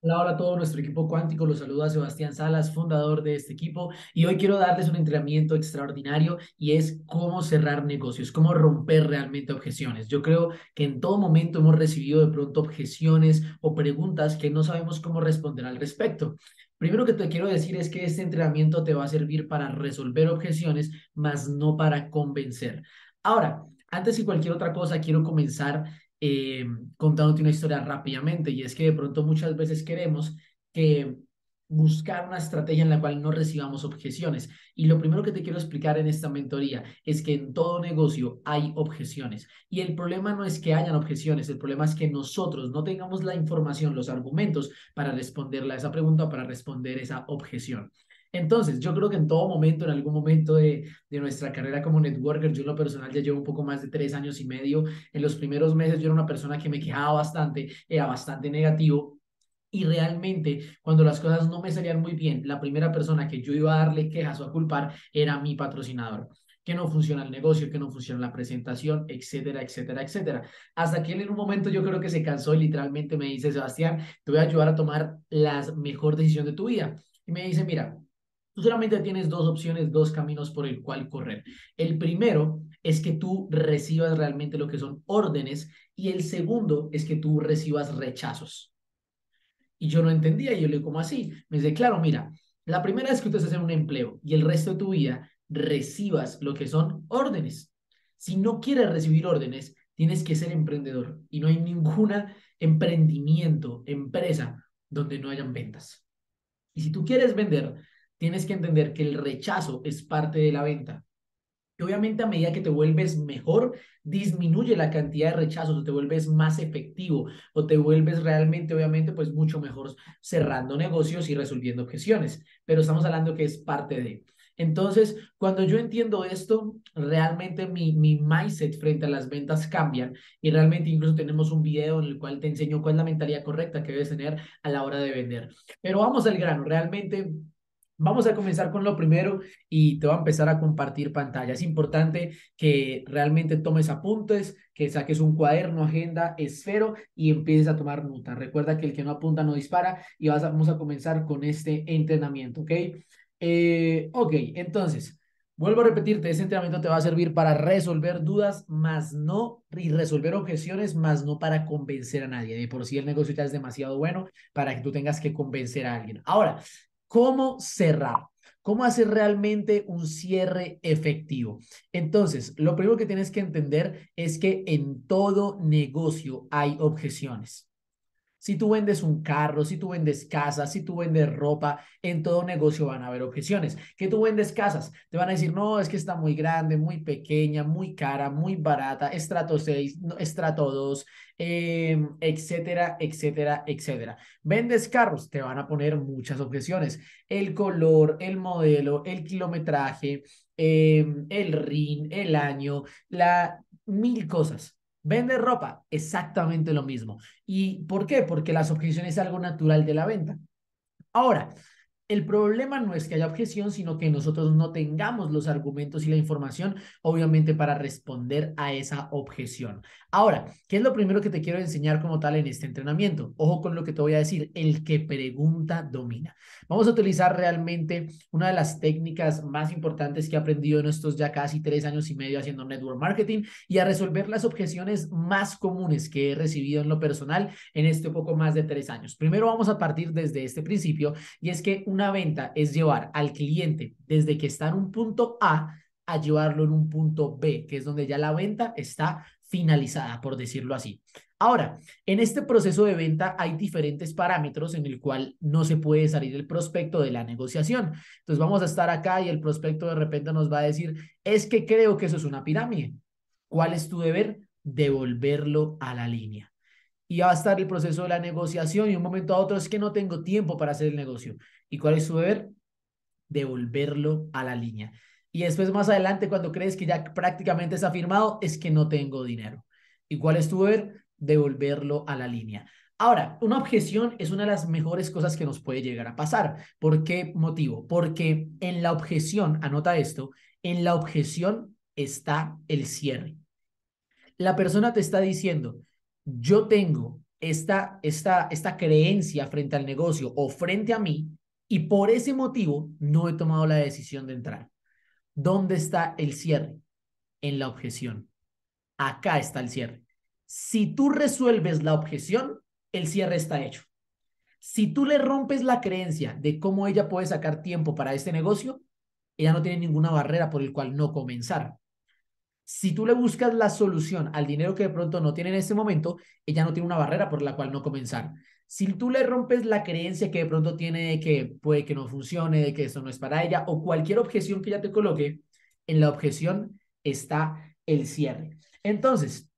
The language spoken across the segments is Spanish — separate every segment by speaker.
Speaker 1: Hola, a todo nuestro equipo cuántico. Los saluda Sebastián Salas, fundador de este equipo. Y hoy quiero darles un entrenamiento extraordinario y es cómo cerrar negocios, cómo romper realmente objeciones. Yo creo que en todo momento hemos recibido de pronto objeciones o preguntas que no sabemos cómo responder al respecto. Primero que te quiero decir es que este entrenamiento te va a servir para resolver objeciones, más no para convencer. Ahora, antes y cualquier otra cosa, quiero comenzar eh, contándote una historia rápidamente, y es que de pronto muchas veces queremos que buscar una estrategia en la cual no recibamos objeciones. Y lo primero que te quiero explicar en esta mentoría es que en todo negocio hay objeciones. Y el problema no es que hayan objeciones, el problema es que nosotros no tengamos la información, los argumentos para responderla a esa pregunta, para responder esa objeción. Entonces, yo creo que en todo momento, en algún momento de, de, nuestra carrera como networker, yo en lo personal ya llevo un poco más de tres años y medio. En los primeros meses yo era una persona que me quejaba bastante, era bastante negativo. Y realmente, cuando las cosas no me salían muy bien, la primera persona que yo iba a darle quejas o a culpar era mi patrocinador que no funciona el negocio, que no funciona la presentación, etcétera, etcétera, etcétera. Hasta que él en un momento yo creo que se cansó y literalmente me dice, Sebastián, te voy a ayudar a tomar la mejor decisión de tu vida. Y me dice, mira, tú solamente tienes dos opciones, dos caminos por el cual correr. El primero es que tú recibas realmente lo que son órdenes y el segundo es que tú recibas rechazos. Y yo no entendía, y yo le como ¿cómo así? Me dice, claro, mira, la primera es que tú se hace un empleo y el resto de tu vida recibas lo que son órdenes. Si no quieres recibir órdenes, tienes que ser emprendedor y no hay ninguna emprendimiento, empresa donde no hayan ventas. Y si tú quieres vender, tienes que entender que el rechazo es parte de la venta. Y obviamente a medida que te vuelves mejor, disminuye la cantidad de rechazos, o te vuelves más efectivo, o te vuelves realmente, obviamente, pues mucho mejor cerrando negocios y resolviendo objeciones. Pero estamos hablando que es parte de... Entonces, cuando yo entiendo esto, realmente mi, mi mindset frente a las ventas cambia y realmente incluso tenemos un video en el cual te enseño cuál es la mentalidad correcta que debes tener a la hora de vender. Pero vamos al grano, realmente Vamos a comenzar con lo primero y te voy a empezar a compartir pantalla. Es importante que realmente tomes apuntes, que saques un cuaderno, agenda, esfero y empieces a tomar nota. Recuerda que el que no apunta no dispara y vamos a comenzar con este entrenamiento, ¿ok? Eh, ok, entonces, vuelvo a repetirte, este entrenamiento te va a servir para resolver dudas, más no, y resolver objeciones, más no para convencer a nadie. De por sí el negocio ya es demasiado bueno para que tú tengas que convencer a alguien. Ahora, cómo cerrar. ¿Cómo hacer realmente un cierre efectivo? Entonces, lo primero que tienes que entender es que en todo negocio hay objeciones. Si tú vendes un carro, si tú vendes casas, si tú vendes ropa, en todo negocio van a haber objeciones. Que tú vendes casas, te van a decir, no, es que está muy grande, muy pequeña, muy cara, muy barata, estrato 6, estrato 2, em, etcétera, etcétera, etcétera. Vendes carros, te van a poner muchas objeciones. El color, el modelo, el kilometraje, em, el RIN, el año, la mil cosas. ¿Vende ropa, exactamente lo mismo. ¿Y por qué? Porque las objeciones es algo natural de la venta. Ahora, el problema no es que haya objeción, sino que nosotros no tengamos los argumentos y la información, obviamente, para responder a esa objeción. Ahora, ¿qué es lo primero que te quiero enseñar como tal en este entrenamiento? Ojo con lo que te voy a decir, el que pregunta domina. Vamos a utilizar realmente una de las técnicas más importantes que he aprendido en estos ya casi tres años y medio haciendo network marketing y a resolver las objeciones más comunes que he recibido en lo personal en este poco más de tres años. Primero vamos a partir desde este principio y es que una venta es llevar al cliente desde que está en un punto A a llevarlo en un punto B, que es donde ya la venta está finalizada, por decirlo así. Ahora, en este proceso de venta hay diferentes parámetros en el cual no se puede salir el prospecto de la negociación. Entonces vamos a estar acá y el prospecto de repente nos va a decir, es que creo que eso es una pirámide. ¿Cuál es tu deber? Devolverlo a la línea. Y va a estar el proceso de la negociación y un momento a otro es que no tengo tiempo para hacer el negocio. ¿Y cuál es tu deber? Devolverlo a la línea. Y después más adelante, cuando crees que ya prácticamente está firmado, es que no tengo dinero. ¿Y cuál es tu deber? Devolverlo a la línea. Ahora, una objeción es una de las mejores cosas que nos puede llegar a pasar. ¿Por qué motivo? Porque en la objeción, anota esto, en la objeción está el cierre. La persona te está diciendo, yo tengo esta, esta, esta creencia frente al negocio o frente a mí y por ese motivo no he tomado la decisión de entrar. ¿Dónde está el cierre? En la objeción. Acá está el cierre. Si tú resuelves la objeción, el cierre está hecho. Si tú le rompes la creencia de cómo ella puede sacar tiempo para este negocio, ella no tiene ninguna barrera por el cual no comenzar. Si tú le buscas la solución al dinero que de pronto no tiene en este momento, ella no tiene una barrera por la cual no comenzar si tú le rompes la creencia que de pronto tiene de que puede que no funcione, de que eso no es para ella, o cualquier objeción que ella te coloque, en la objeción está el cierre. Entonces,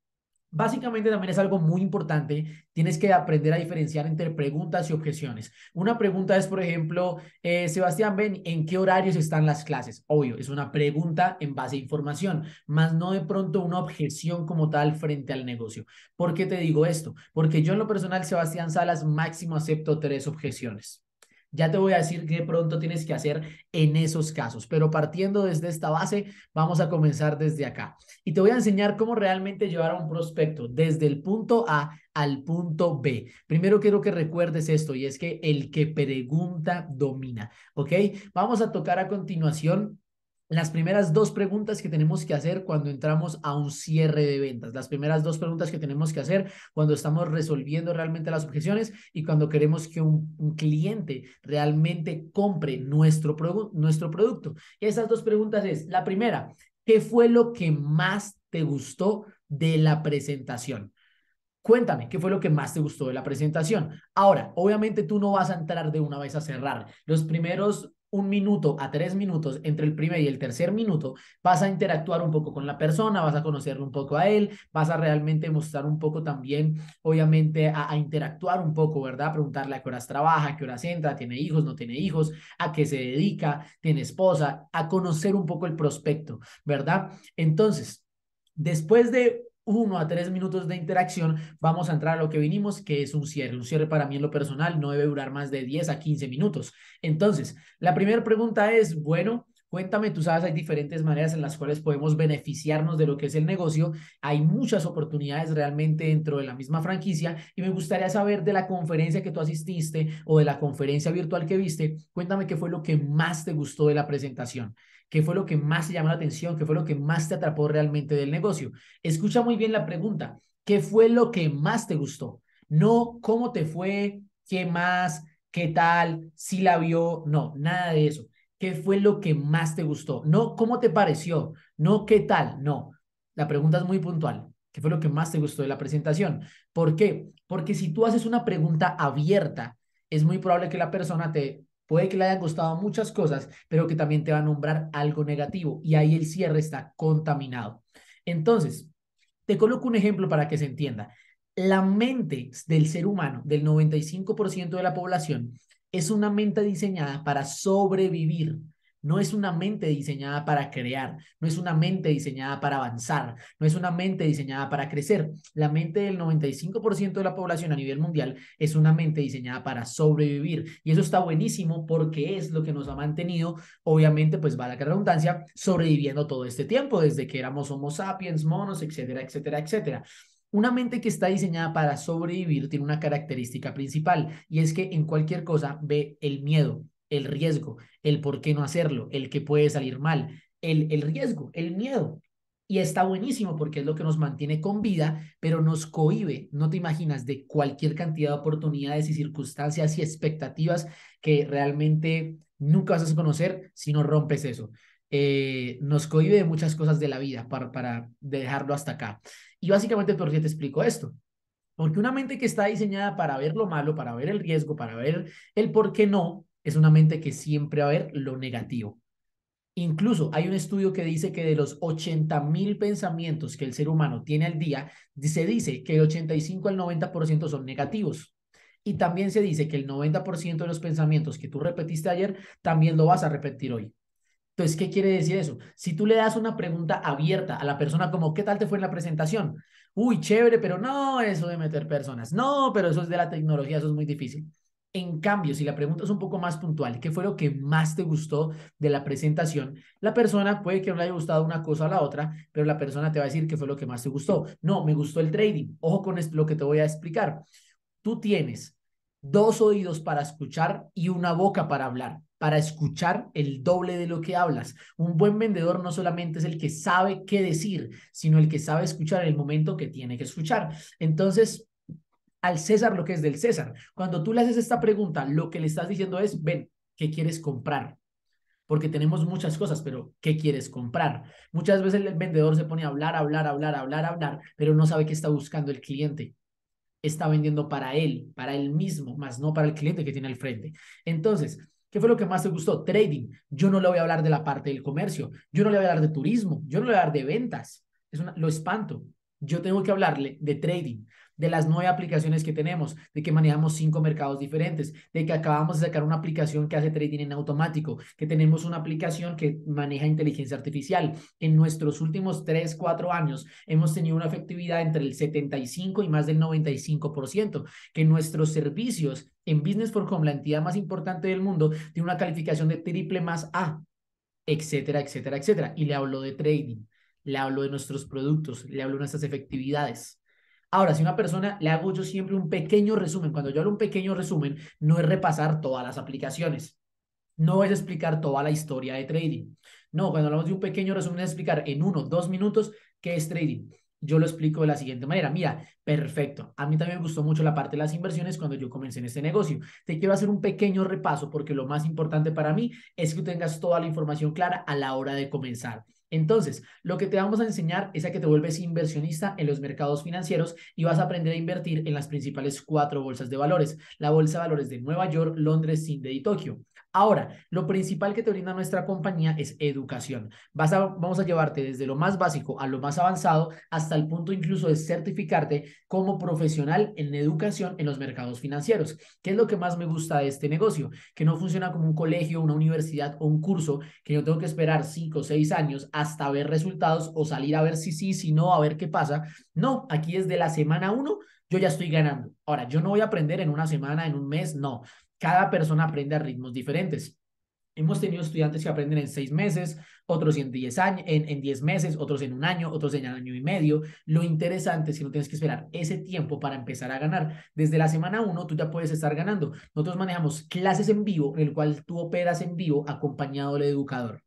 Speaker 1: Básicamente también es algo muy importante, tienes que aprender a diferenciar entre preguntas y objeciones. Una pregunta es, por ejemplo, eh, Sebastián, ven, ¿en qué horarios están las clases? Obvio, es una pregunta en base a información, más no de pronto una objeción como tal frente al negocio. ¿Por qué te digo esto? Porque yo en lo personal, Sebastián Salas, máximo acepto tres objeciones. Ya te voy a decir qué pronto tienes que hacer en esos casos, pero partiendo desde esta base, vamos a comenzar desde acá. Y te voy a enseñar cómo realmente llevar a un prospecto desde el punto A al punto B. Primero quiero que recuerdes esto y es que el que pregunta domina, ¿ok? Vamos a tocar a continuación las primeras dos preguntas que tenemos que hacer cuando entramos a un cierre de ventas, las primeras dos preguntas que tenemos que hacer cuando estamos resolviendo realmente las objeciones y cuando queremos que un, cliente realmente compre nuestro, nuestro producto. esas dos preguntas es, la primera, ¿qué fue lo que más te gustó de la presentación? Cuéntame, ¿qué fue lo que más te gustó de la presentación? Ahora, obviamente tú no vas a entrar de una vez a cerrar. Los primeros un minuto a tres minutos entre el primer y el tercer minuto, vas a interactuar un poco con la persona, vas a conocerle un poco a él, vas a realmente mostrar un poco también, obviamente, a, a interactuar un poco, ¿verdad? Preguntarle a qué horas trabaja, a qué horas entra, tiene hijos, no tiene hijos, a qué se dedica, tiene esposa, a conocer un poco el prospecto, ¿verdad? Entonces, después de uno a tres minutos de interacción, vamos a entrar a lo que vinimos, que es un cierre. Un cierre para mí en lo personal no debe durar más de 10 a 15 minutos. Entonces, la primera pregunta es, bueno, Cuéntame, tú sabes, hay diferentes maneras en las cuales podemos beneficiarnos de lo que es el negocio. Hay muchas oportunidades realmente dentro de la misma franquicia y me gustaría saber de la conferencia que tú asististe o de la conferencia virtual que viste. Cuéntame qué fue lo que más te gustó de la presentación. ¿Qué fue lo que más te llamó la atención? ¿Qué fue lo que más te atrapó realmente del negocio? Escucha muy bien la pregunta. ¿Qué fue lo que más te gustó? No cómo te fue, qué más, qué tal, si la vio, no, nada de eso. ¿Qué fue lo que más te gustó? No, ¿cómo te pareció? No, ¿qué tal? No. La pregunta es muy puntual. ¿Qué fue lo que más te gustó de la presentación? ¿Por qué? Porque si tú haces una pregunta abierta, es muy probable que la persona te puede que le hayan gustado muchas cosas, pero que también te va a nombrar algo negativo y ahí el cierre está contaminado. Entonces, te coloco un ejemplo para que se entienda. La mente del ser humano, del 95% de la población, es una mente diseñada para sobrevivir. No es una mente diseñada para crear, no es una mente diseñada para avanzar, no es una mente diseñada para crecer. La mente del 95% de la población a nivel mundial es una mente diseñada para sobrevivir. Y eso está buenísimo porque es lo que nos ha mantenido, obviamente, pues va a la redundancia, sobreviviendo todo este tiempo, desde que éramos Homo sapiens, monos, etcétera, etcétera, etcétera. Una mente que está diseñada para sobrevivir tiene una característica principal y es que en cualquier cosa ve el miedo, el riesgo, el por qué no hacerlo, el que puede salir mal, el, el riesgo, el miedo. Y está buenísimo porque es lo que nos mantiene con vida, pero nos cohibe, no te imaginas, de cualquier cantidad de oportunidades y circunstancias y expectativas que realmente nunca vas a conocer si no rompes eso. Eh, nos cohibe muchas cosas de la vida para, para dejarlo hasta acá. Y básicamente, ¿por qué te explico esto? Porque una mente que está diseñada para ver lo malo, para ver el riesgo, para ver el por qué no, es una mente que siempre va a ver lo negativo. Incluso hay un estudio que dice que de los 80 mil pensamientos que el ser humano tiene al día, se dice que el 85 al 90% son negativos. Y también se dice que el 90% de los pensamientos que tú repetiste ayer también lo vas a repetir hoy. Entonces, ¿qué quiere decir eso? Si tú le das una pregunta abierta a la persona como, ¿qué tal te fue en la presentación? Uy, chévere, pero no eso de meter personas. No, pero eso es de la tecnología, eso es muy difícil. En cambio, si la pregunta es un poco más puntual, ¿qué fue lo que más te gustó de la presentación? La persona puede que no le haya gustado una cosa o la otra, pero la persona te va a decir qué fue lo que más te gustó. No, me gustó el trading. Ojo con lo que te voy a explicar. Tú tienes dos oídos para escuchar y una boca para hablar para escuchar el doble de lo que hablas. Un buen vendedor no solamente es el que sabe qué decir, sino el que sabe escuchar en el momento que tiene que escuchar. Entonces, al César lo que es del César. Cuando tú le haces esta pregunta, lo que le estás diciendo es, ven, ¿qué quieres comprar? Porque tenemos muchas cosas, pero ¿qué quieres comprar? Muchas veces el vendedor se pone a hablar, hablar, hablar, hablar, hablar, pero no sabe qué está buscando el cliente está vendiendo para él, para él mismo, más no para el cliente que tiene al frente. Entonces, ¿Qué fue lo que más te gustó? Trading. Yo no le voy a hablar de la parte del comercio. Yo no le voy a hablar de turismo. Yo no le voy a hablar de ventas. Es lo espanto. Yo tengo que hablarle de trading de las nueve aplicaciones que tenemos, de que manejamos cinco mercados diferentes, de que acabamos de sacar una aplicación que hace trading en automático, que tenemos una aplicación que maneja inteligencia artificial. En nuestros últimos tres, cuatro años hemos tenido una efectividad entre el 75 y más del 95%, que nuestros servicios en Business for Home, la entidad más importante del mundo, tiene una calificación de triple más A, etcétera, etcétera, etcétera. Y le hablo de trading, le hablo de nuestros productos, le hablo de nuestras efectividades. Ahora, si una persona le hago yo siempre un pequeño resumen, cuando yo hago un pequeño resumen, no es repasar todas las aplicaciones, no es explicar toda la historia de trading. No, cuando hablamos de un pequeño resumen es explicar en uno, dos minutos qué es trading. Yo lo explico de la siguiente manera. Mira, perfecto. A mí también me gustó mucho la parte de las inversiones cuando yo comencé en este negocio. Te quiero hacer un pequeño repaso porque lo más importante para mí es que tengas toda la información clara a la hora de comenzar. Entonces, lo que te vamos a enseñar es a que te vuelves inversionista en los mercados financieros y vas a aprender a invertir en las principales cuatro bolsas de valores, la Bolsa de Valores de Nueva York, Londres, Sydney y Tokio. Ahora, lo principal que te brinda nuestra compañía es educación. Vas vamos a llevarte desde lo más básico a lo más avanzado hasta el punto incluso de certificarte como profesional en educación en los mercados financieros. ¿Qué es lo que más me gusta de este negocio? Que no funciona como un colegio, una universidad o un curso que yo tengo que esperar cinco o seis años hasta ver resultados o salir a ver si sí, si no, a ver qué pasa. No, aquí es de la semana uno yo ya estoy ganando. Ahora, yo no voy a aprender en una semana, en un mes, no cada persona aprende a ritmos diferentes. Hemos tenido estudiantes que aprenden en seis meses, otros en diez, años, en, meses, otros en un año, otros en año y medio. Lo interesante es que no tienes que esperar ese tiempo para empezar a ganar. Desde la semana uno tú ya puedes estar ganando. Nosotros manejamos clases en vivo, en el cual tú operas en vivo acompañado del educador.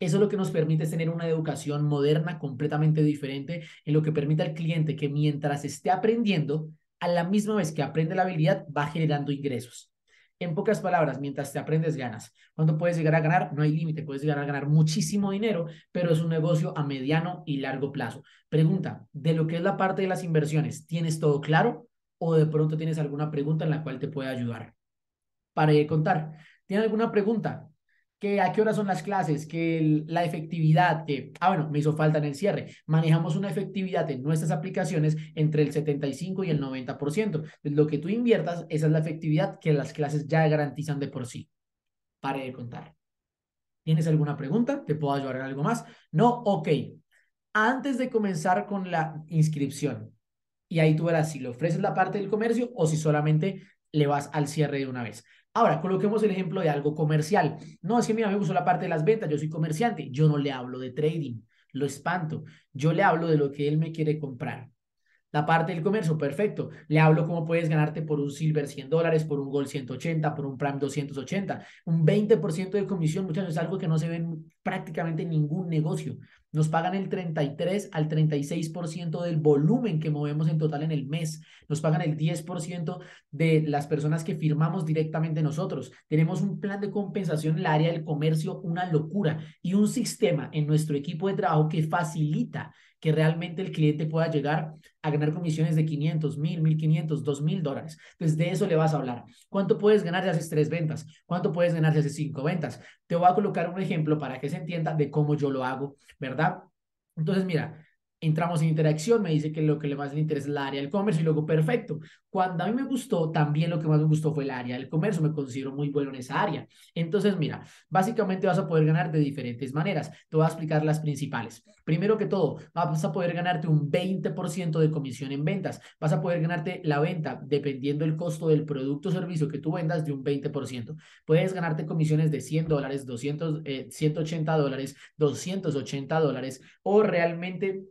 Speaker 1: Eso es lo que nos permite tener una educación moderna completamente diferente, en lo que permite al cliente que mientras esté aprendiendo, a la misma vez que aprende la habilidad, va generando ingresos. En pocas palabras, mientras te aprendes, ganas. Cuando puedes llegar a ganar? No hay límite, puedes llegar a ganar muchísimo dinero, pero es un negocio a mediano y largo plazo. Pregunta, de lo que es la parte de las inversiones, ¿tienes todo claro o de pronto tienes alguna pregunta en la cual te pueda ayudar? Para contar, ¿Tienes alguna pregunta? que a qué hora son las clases, que la efectividad, que, ah, bueno, me hizo falta en el cierre. Manejamos una efectividad en nuestras aplicaciones entre el 75 y el 90%. Lo que tú inviertas, esa es la efectividad que las clases ya garantizan de por sí. Pare de contar. ¿Tienes alguna pregunta? ¿Te puedo ayudar en algo más? No, ok. Antes de comenzar con la inscripción, y ahí tú verás si le ofreces la parte del comercio o si solamente le vas al cierre de una vez. Ahora, coloquemos el ejemplo de algo comercial. No, es que mira, me gustó la parte de las ventas, yo soy comerciante, yo no le hablo de trading, lo espanto, yo le hablo de lo que él me quiere comprar. La parte del comercio, perfecto. Le hablo cómo puedes ganarte por un silver 100 dólares, por un gold 180, por un prime 280. Un 20% de comisión, muchachos, es algo que no se ve en prácticamente ningún negocio. Nos pagan el 33 al 36% del volumen que movemos en total en el mes. Nos pagan el 10% de las personas que firmamos directamente nosotros. Tenemos un plan de compensación en el área del comercio, una locura. Y un sistema en nuestro equipo de trabajo que facilita que realmente el cliente pueda llegar a ganar comisiones de 500, 1000, 1500, 2000 dólares. Entonces, de eso le vas a hablar. ¿Cuánto puedes ganar si haces tres ventas? ¿Cuánto puedes ganar si haces cinco ventas? Te voy a colocar un ejemplo para que se entienda de cómo yo lo hago, ¿verdad? Entonces, mira, entramos en interacción, me dice que lo que le más le interesa es el área del comercio y luego perfecto. Cuando a mí me gustó, también lo que más me gustó fue el área del comercio, me considero muy bueno en esa área. Entonces, mira, básicamente vas a poder ganar de diferentes maneras. Te voy a explicar las principales. Primero que todo, vas a poder ganarte un 20% de comisión en ventas. Vas a poder ganarte la venta, dependiendo el costo del producto o servicio que tú vendas, de un 20%. Puedes ganarte comisiones de 100 dólares, 200, 180 eh, dólares, 280 dólares o realmente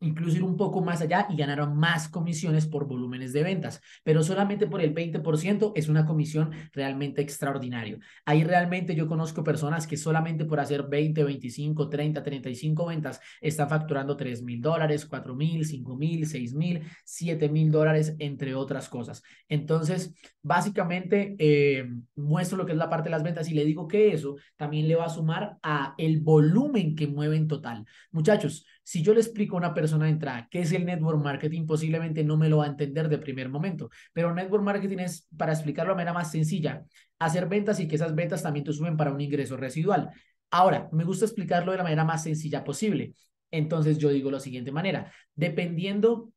Speaker 1: incluso ir un poco más allá y ganaron más comisiones por volúmenes de ventas, pero solamente por el 20% es una comisión realmente extraordinaria. Ahí realmente yo conozco personas que solamente por hacer 20, 25, 30, 35 ventas están facturando 3 mil dólares, 4 mil, 5 mil, 6 mil, 7 mil dólares, entre otras cosas. Entonces, básicamente eh, muestro lo que es la parte de las ventas y le digo que eso también le va a sumar a el volumen que mueve en total. Muchachos, si yo le explico a una persona de entrada qué es el network marketing, posiblemente no me lo va a entender de primer momento. Pero network marketing es, para explicarlo de manera más sencilla, hacer ventas y que esas ventas también te suben para un ingreso residual. Ahora, me gusta explicarlo de la manera más sencilla posible. Entonces yo digo la siguiente manera, dependiendo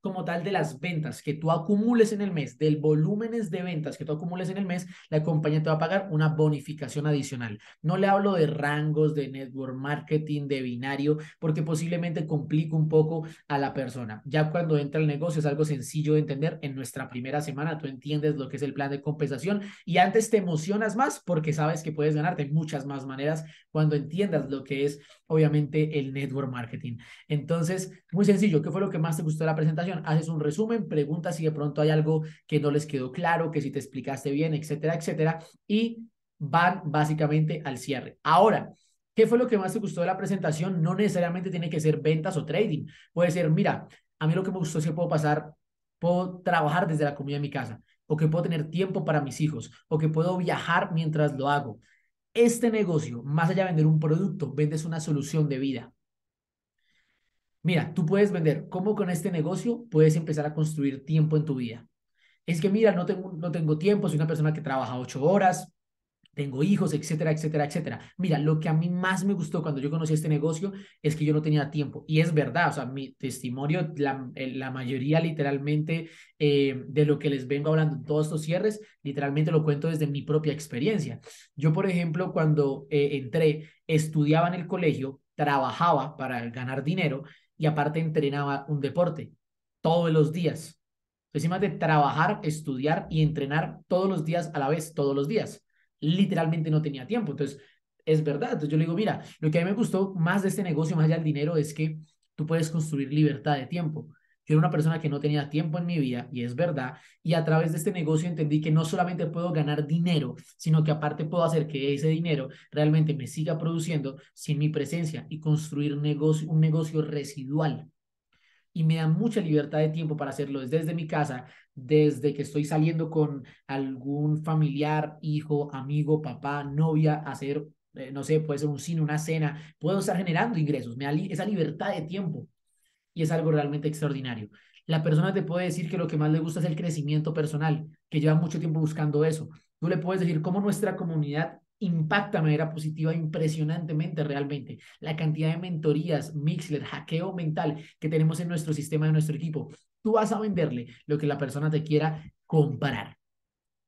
Speaker 1: como tal de las ventas que tú acumules en el mes, del volúmenes de ventas que tú acumules en el mes, la compañía te va a pagar una bonificación adicional. No le hablo de rangos, de network marketing, de binario, porque posiblemente complica un poco a la persona. Ya cuando entra el negocio es algo sencillo de entender. En nuestra primera semana tú entiendes lo que es el plan de compensación y antes te emocionas más porque sabes que puedes ganarte muchas más maneras cuando entiendas lo que es obviamente el network marketing. Entonces, muy sencillo, ¿qué fue lo que más te gustó de la presentación? Haces un resumen, preguntas si de pronto hay algo que no les quedó claro, que si te explicaste bien, etcétera, etcétera, y van básicamente al cierre. Ahora, ¿qué fue lo que más te gustó de la presentación? No necesariamente tiene que ser ventas o trading. Puede ser, mira, a mí lo que me gustó es que puedo pasar, puedo trabajar desde la comida de mi casa, o que puedo tener tiempo para mis hijos, o que puedo viajar mientras lo hago este negocio, más allá de vender un producto, vendes una solución de vida. Mira, tú puedes vender, ¿cómo con este negocio puedes empezar a construir tiempo en tu vida? Es que, mira, no tengo, no tengo tiempo, soy una persona que trabaja ocho horas, tengo hijos, etcétera, etcétera, etcétera. Mira, lo que a mí más me gustó cuando yo conocí este negocio es que yo no tenía tiempo. Y es verdad, o sea, mi testimonio, la, eh, mayoría literalmente eh, de lo que les vengo hablando en todos estos cierres, literalmente lo cuento desde mi propia experiencia. Yo, por ejemplo, cuando eh, entré, estudiaba en el colegio, trabajaba para ganar dinero y aparte entrenaba un deporte todos los días. Encima de trabajar, estudiar y entrenar todos los días a la vez, todos los días literalmente no tenía tiempo. Entonces, es verdad. Entonces yo le digo, mira, lo que a mí me gustó más de este negocio, más allá del dinero, es que tú puedes construir libertad de tiempo. Yo era una persona que no tenía tiempo en mi vida, y es verdad, y a través de este negocio entendí que no solamente puedo ganar dinero, sino que aparte puedo hacer que ese dinero realmente me siga produciendo sin mi presencia y construir negocio, un negocio residual y me da mucha libertad de tiempo para hacerlo desde mi casa, desde que estoy saliendo con algún familiar, hijo, amigo, papá, novia, hacer, eh, no sé, puede ser un cine, una cena, puedo estar generando ingresos, me da esa libertad de tiempo y es algo realmente extraordinario. La persona te puede decir que lo que más le gusta es el crecimiento personal, que lleva mucho tiempo buscando eso. Tú le puedes decir cómo nuestra comunidad impacta de manera positiva impresionantemente realmente. La cantidad de mentorías, Mixler, hackeo mental que tenemos en nuestro sistema, en nuestro equipo. Tú vas a venderle lo que la persona te quiera comprar.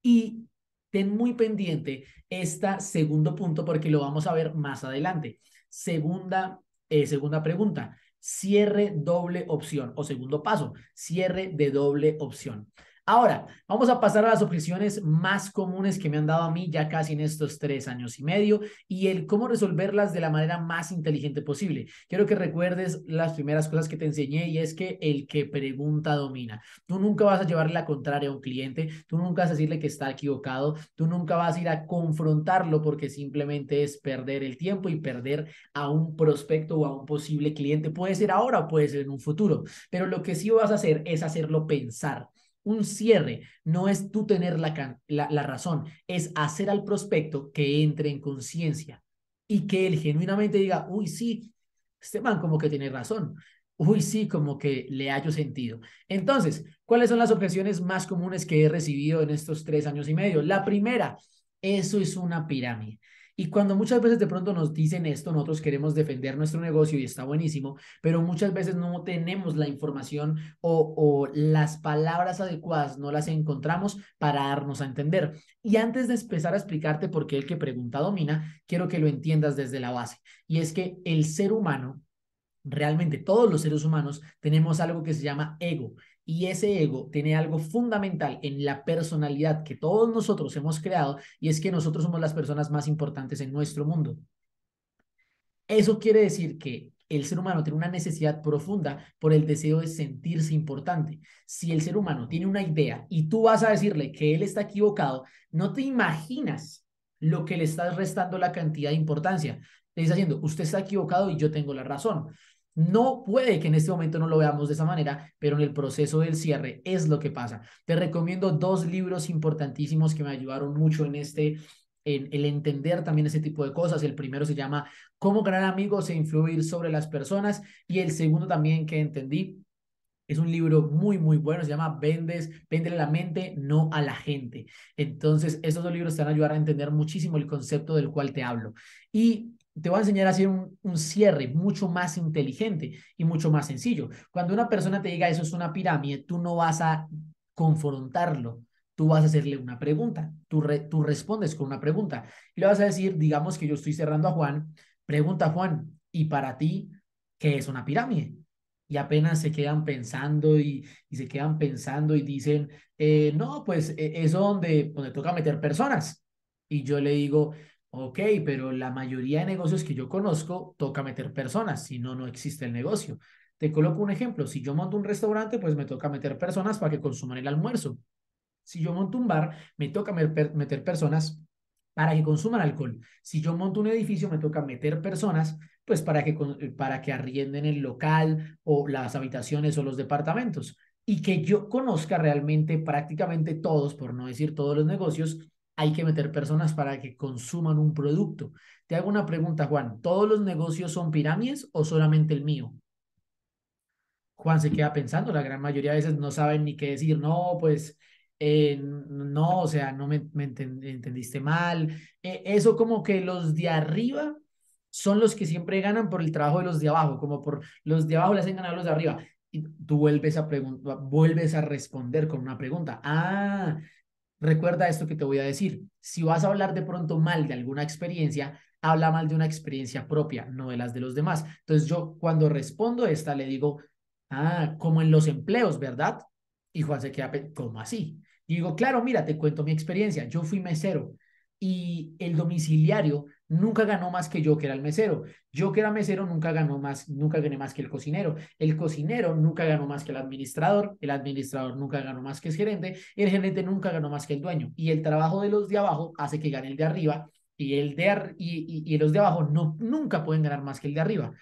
Speaker 1: Y ten muy pendiente este segundo punto porque lo vamos a ver más adelante. Segunda, eh, segunda pregunta, cierre doble opción o segundo paso, cierre de doble opción. Ahora, vamos a pasar a las objeciones más comunes que me han dado a mí ya casi en estos tres años y medio y el cómo resolverlas de la manera más inteligente posible. Quiero que recuerdes las primeras cosas que te enseñé y es que el que pregunta domina. Tú nunca vas a llevarle la contraria a un cliente, tú nunca vas a decirle que está equivocado, tú nunca vas a ir a confrontarlo porque simplemente es perder el tiempo y perder a un prospecto o a un posible cliente. Puede ser ahora o puede ser en un futuro, pero lo que sí vas a hacer es hacerlo pensar un cierre no es tú tener la, razón, es hacer al prospecto que entre en conciencia y que él genuinamente diga, uy, sí, este man como que tiene razón. Uy, sí, como que le hallo sentido. Entonces, ¿cuáles son las objeciones más comunes que he recibido en estos tres años y medio? La primera, eso es una pirámide. Y cuando muchas veces de pronto nos dicen esto, nosotros queremos defender nuestro negocio y está buenísimo, pero muchas veces no tenemos la información o, las palabras adecuadas, no las encontramos para darnos a entender. Y antes de empezar a explicarte por qué el que pregunta domina, quiero que lo entiendas desde la base. Y es que el ser humano realmente todos los seres humanos tenemos algo que se llama ego. Y ese ego tiene algo fundamental en la personalidad que todos nosotros hemos creado y es que nosotros somos las personas más importantes en nuestro mundo. Eso quiere decir que el ser humano tiene una necesidad profunda por el deseo de sentirse importante. Si el ser humano tiene una idea y tú vas a decirle que él está equivocado, no te imaginas lo que le estás restando la cantidad de importancia. Le estás diciendo, usted está equivocado y yo tengo la razón. No puede que en este momento no lo veamos de esa manera, pero en el proceso del cierre es lo que pasa. Te recomiendo dos libros importantísimos que me ayudaron mucho en este en el entender también ese tipo de cosas. El primero se llama Cómo ganar amigos e influir sobre las personas y el segundo también que entendí es un libro muy, muy bueno. Se llama Vendes, Véndele la mente, no a la gente. Entonces, esos dos libros te van a ayudar a entender muchísimo el concepto del cual te hablo. Y te voy a enseñar a hacer un, un, cierre mucho más inteligente y mucho más sencillo. Cuando una persona te diga eso es una pirámide, tú no vas a confrontarlo, tú vas a hacerle una pregunta, tú, tú respondes con una pregunta y le vas a decir, digamos que yo estoy cerrando a Juan, pregunta Juan, ¿y para ti qué es una pirámide? Y apenas se quedan pensando y, y se quedan pensando y dicen, eh, no, pues e, eso es donde, donde toca meter personas. Y yo le digo, Ok, pero la mayoría de negocios que yo conozco toca meter personas, si no, no existe el negocio. Te coloco un ejemplo, si yo monto un restaurante, pues me toca meter personas para que consuman el almuerzo. Si yo monto un bar, me toca meter personas para que consuman alcohol. Si yo monto un edificio, me toca meter personas pues para que, eh, para que arrienden el local o las habitaciones o los departamentos. Y que yo conozca realmente prácticamente todos, por no decir todos los negocios, hay que meter personas para que consuman un producto. Te hago una pregunta, Juan. ¿Todos los negocios son pirámides o solamente el mío? Juan se queda pensando, la gran mayoría de veces no saben ni qué decir, no, pues eh, no, o sea, no me, entendiste mal. E, eso como que los de arriba son los que siempre ganan por el trabajo de los de abajo, como por los de abajo le hacen ganar a los de arriba. Y tú vuelves a, vuelves a responder con una pregunta. Ah, Recuerda esto que te voy a decir. Si vas a hablar de pronto mal de alguna experiencia, habla mal de una experiencia propia, no de las de los demás. Entonces yo cuando respondo esta le digo, ah, como en los empleos, ¿verdad? Y Juan se queda, ¿cómo así? digo, claro, mira, te cuento mi experiencia. Yo fui mesero y el domiciliario nunca ganó más que yo que era el mesero. Yo que era mesero nunca ganó más, nunca gané más que el cocinero. El cocinero nunca ganó más que el administrador, el administrador nunca ganó más que el gerente, el gerente nunca ganó más que el dueño. Y el trabajo de los de abajo hace que gane el de arriba y el de los de abajo no nunca pueden ganar más que el de arriba.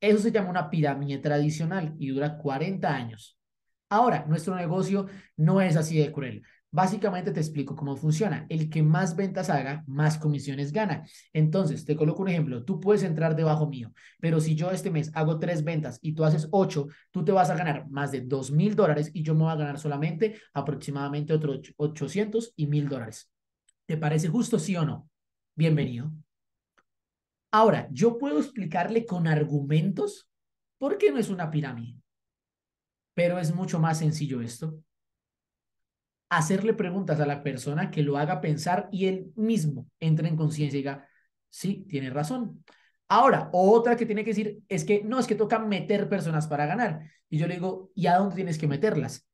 Speaker 1: Eso se llama una pirámide tradicional y dura 40 años. Ahora, nuestro negocio no es así de cruel. Básicamente te explico cómo funciona. El que más ventas haga, más comisiones gana. Entonces, te coloco un ejemplo. Tú puedes entrar debajo mío, pero si yo este mes hago tres ventas y tú haces ocho, tú te vas a ganar más de dos mil dólares y yo me voy a ganar solamente aproximadamente otros ochocientos y mil dólares. ¿Te parece justo, sí o no? Bienvenido. Ahora, yo puedo explicarle con argumentos por qué no es una pirámide, pero es mucho más sencillo esto hacerle preguntas a la persona que lo haga pensar y él mismo entre en conciencia y diga, sí, tiene razón. Ahora, otra que tiene que decir es que no, es que toca meter personas para ganar. Y yo le digo, ¿y a dónde tienes que meterlas?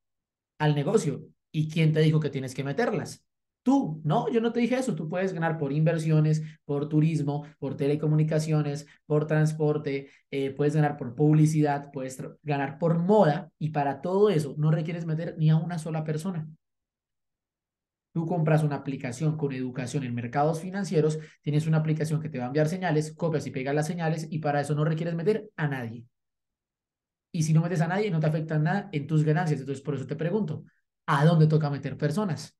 Speaker 1: Al negocio. ¿Y quién te dijo que tienes que meterlas? Tú, no, yo no te dije eso. Tú puedes ganar por inversiones, por turismo, por telecomunicaciones, por transporte, eh, puedes ganar por publicidad, puedes ganar por moda y para todo eso no requieres meter ni a una sola persona. Tú compras una aplicación con educación en mercados financieros, tienes una aplicación que te va a enviar señales, copias y pegas las señales y para eso no requieres meter a nadie. Y si no metes a nadie, no te afecta nada en tus ganancias. Entonces, por eso te pregunto, ¿a dónde toca meter personas?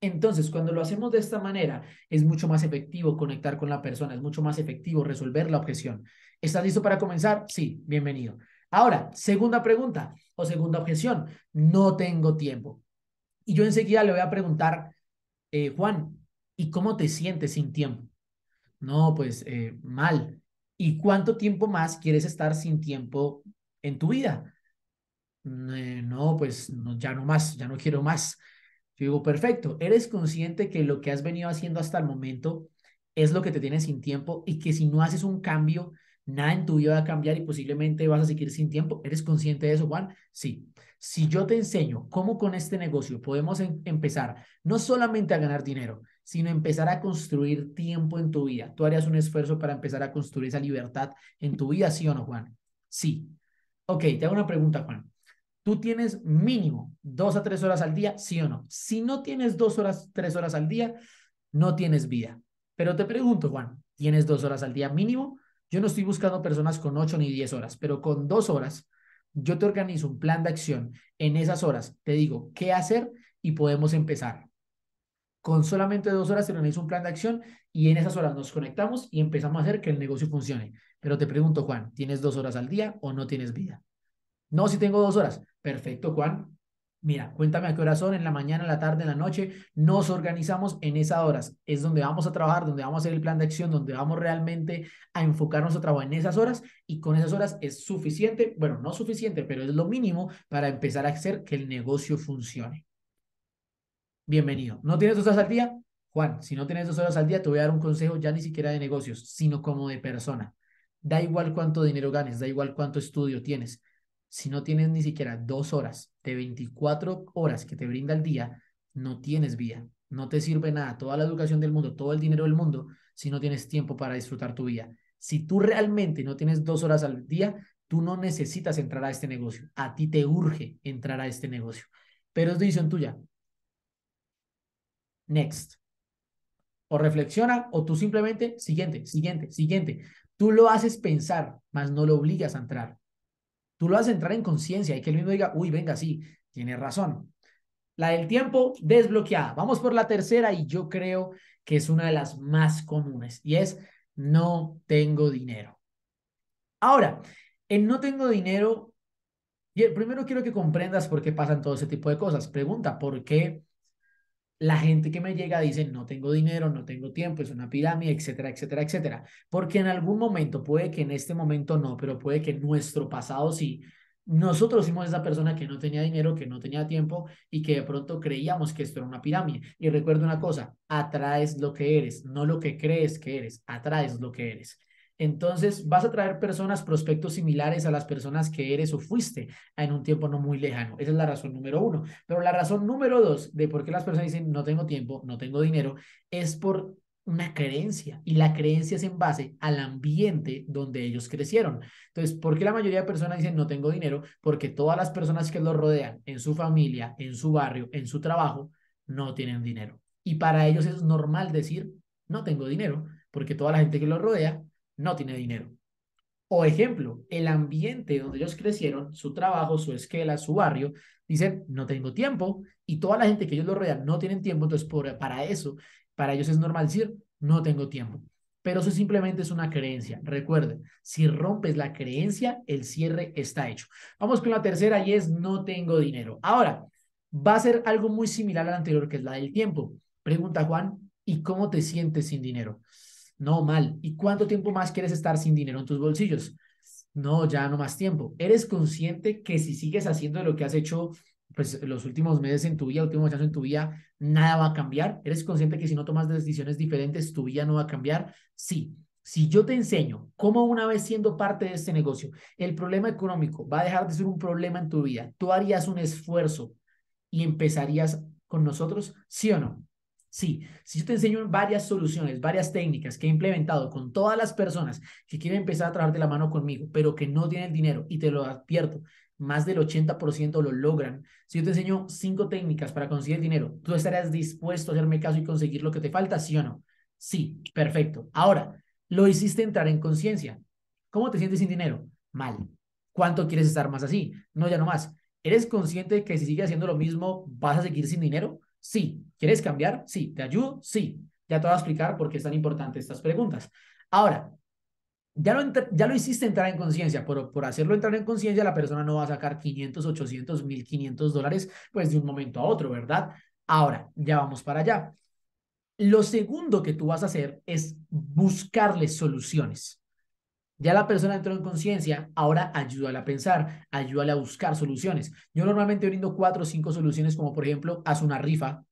Speaker 1: Entonces, cuando lo hacemos de esta manera, es mucho más efectivo conectar con la persona, es mucho más efectivo resolver la objeción. ¿Estás listo para comenzar? Sí, bienvenido. Ahora, segunda pregunta o segunda objeción, no tengo tiempo. Y yo enseguida le voy a preguntar, eh, Juan, ¿y cómo te sientes sin tiempo? No, pues eh, mal. ¿Y cuánto tiempo más quieres estar sin tiempo en tu vida? Eh, no, pues ya no más, ya no quiero más. Yo digo, perfecto, eres consciente que lo que has venido haciendo hasta el momento es lo que te tiene sin tiempo y que si no haces un cambio, nada en tu vida va a cambiar y posiblemente vas a seguir sin tiempo. ¿Eres consciente de eso, Juan? Sí. Si yo te enseño cómo con este negocio podemos em-, empezar no solamente a ganar dinero, sino empezar a construir tiempo en tu vida. Tú harías un esfuerzo para empezar a construir esa libertad en tu vida, ¿sí o no, Juan? Sí. Ok, te hago una pregunta, Juan. ¿Tú tienes mínimo dos a tres horas al día, sí o no? Si no tienes dos horas, tres horas al día, no tienes vida. Pero te pregunto, Juan, ¿tienes dos horas al día mínimo? Yo no estoy buscando personas con ocho ni diez horas, pero con dos horas yo te organizo un plan de acción en esas horas, te digo qué hacer y podemos empezar. Con solamente dos horas te organizo un plan de acción y en esas horas nos conectamos y empezamos a hacer que el negocio funcione. Pero te pregunto, Juan, ¿tienes dos horas al día o no tienes vida? No, si tengo dos horas. Perfecto, Juan. Mira, cuéntame a qué hora son, en la mañana, la tarde, en la noche. Nos organizamos en esas horas. Es donde vamos a trabajar, donde vamos a hacer el plan de acción, donde vamos realmente a enfocarnos a trabajo en esas horas. Y con esas horas es suficiente, bueno, no suficiente, pero es lo mínimo para empezar a hacer que el negocio funcione. Bienvenido. ¿No tienes dos horas al día? Juan, si no tienes dos horas al día, te voy a dar un consejo ya ni siquiera de negocios, sino como de persona. Da igual cuánto dinero ganes, da igual cuánto estudio tienes si no tienes ni siquiera dos horas de 24 horas que te brinda el día, no tienes vida. No te sirve nada, toda la educación del mundo, todo el dinero del mundo, si no tienes tiempo para disfrutar tu vida. Si tú realmente no tienes dos horas al día, tú no necesitas entrar a este negocio. A ti te urge entrar a este negocio. Pero es decisión tuya. Next. O reflexiona o tú simplemente siguiente, siguiente, siguiente. Tú lo haces pensar, mas no lo obligas a entrar. Tú lo vas a entrar en conciencia y que el mismo diga, uy, venga, sí, tiene razón. La del tiempo desbloqueada. Vamos por la tercera y yo creo que es una de las más comunes y es no tengo dinero. Ahora, en no tengo dinero, primero quiero que comprendas por qué pasan todo ese tipo de cosas. Pregunta, ¿por qué la gente que me llega dice, no tengo dinero, no tengo tiempo, es una pirámide, etcétera, etcétera, etcétera. Porque en algún momento, puede que en este momento no, pero puede que en nuestro pasado sí, nosotros hicimos esa persona que no tenía dinero, que no tenía tiempo y que de pronto creíamos que esto era una pirámide. Y recuerdo una cosa, atraes lo que eres, no lo que crees que eres, atraes lo que eres. Entonces vas a traer personas, prospectos similares a las personas que eres o fuiste en un tiempo no muy lejano. Esa es la razón número uno. Pero la razón número dos de por qué las personas dicen no tengo tiempo, no tengo dinero, es por una creencia y la creencia es en base al ambiente donde ellos crecieron. Entonces, ¿por qué la mayoría de personas dicen no tengo dinero? Porque todas las personas que los rodean en su familia, en su barrio, en su trabajo, no tienen dinero. Y para ellos es normal decir no tengo dinero, porque toda la gente que los rodea no tiene dinero. O ejemplo, el ambiente donde ellos crecieron, su trabajo, su esquela, su barrio, dicen, no tengo tiempo y toda la gente que ellos lo rodean no tienen tiempo, entonces por, para eso, para ellos es normal decir, no tengo tiempo. Pero eso simplemente es una creencia. Recuerden, si rompes la creencia, el cierre está hecho. Vamos con la tercera y es, no tengo dinero. Ahora, va a ser algo muy similar al anterior, que es la del tiempo. Pregunta Juan, ¿y cómo te sientes sin dinero? No, mal. ¿Y cuánto tiempo más quieres estar sin dinero en tus bolsillos? No, ya no más tiempo. ¿Eres consciente que si sigues haciendo lo que has hecho pues los últimos meses en tu vida, últimos años en tu vida, nada va a cambiar? ¿Eres consciente que si no tomas decisiones diferentes, tu vida no va a cambiar? Sí. Si yo te enseño cómo una vez siendo parte de este negocio, el problema económico va a dejar de ser un problema en tu vida, tú harías un esfuerzo y empezarías con nosotros, ¿sí o no? Sí, si yo te enseño varias soluciones, varias técnicas que he implementado con todas las personas que quieren empezar a trabajar de la mano conmigo, pero que no tienen el dinero, y te lo advierto, más del 80% lo logran. Si yo te enseño cinco técnicas para conseguir dinero, ¿tú estarás dispuesto a hacerme caso y conseguir lo que te falta, sí o no? Sí, perfecto. Ahora, lo hiciste entrar en conciencia. ¿Cómo te sientes sin dinero? Mal. ¿Cuánto quieres estar más así? No, ya no más. ¿Eres consciente de que si sigues haciendo lo mismo vas a seguir sin dinero? Sí. ¿Quieres cambiar? Sí. ¿Te ayudo? Sí. Ya te voy a explicar por qué es tan importante estas preguntas. Ahora, ya lo, ya lo hiciste entrar en conciencia, pero por hacerlo entrar en conciencia, la persona no va a sacar 500, 800, 1500 dólares, pues de un momento a otro, ¿verdad? Ahora, ya vamos para allá. Lo segundo que tú vas a hacer es buscarle soluciones. Ya la persona entró en conciencia, ahora ayúdala a pensar, ayúdala a buscar soluciones. Yo normalmente brindo cuatro o cinco soluciones, como por ejemplo, haz una rifa,